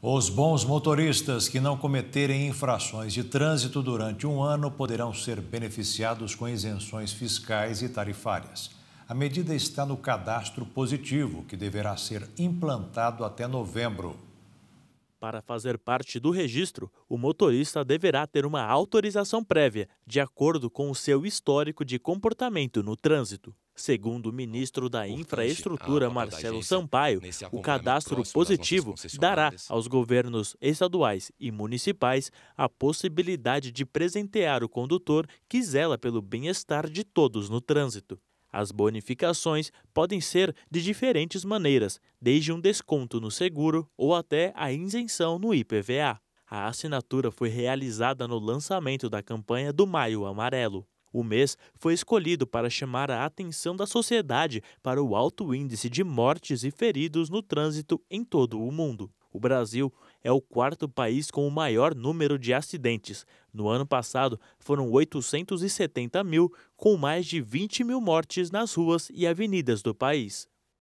Os bons motoristas que não cometerem infrações de trânsito durante um ano poderão ser beneficiados com isenções fiscais e tarifárias. A medida está no cadastro positivo, que deverá ser implantado até novembro. Para fazer parte do registro, o motorista deverá ter uma autorização prévia, de acordo com o seu histórico de comportamento no trânsito. Segundo o ministro da Infraestrutura, Marcelo Sampaio, o cadastro positivo dará aos governos estaduais e municipais a possibilidade de presentear o condutor que zela pelo bem-estar de todos no trânsito. As bonificações podem ser de diferentes maneiras, desde um desconto no seguro ou até a isenção no IPVA. A assinatura foi realizada no lançamento da campanha do Maio Amarelo. O mês foi escolhido para chamar a atenção da sociedade para o alto índice de mortes e feridos no trânsito em todo o mundo. O Brasil é o quarto país com o maior número de acidentes. No ano passado, foram 870 mil, com mais de 20 mil mortes nas ruas e avenidas do país.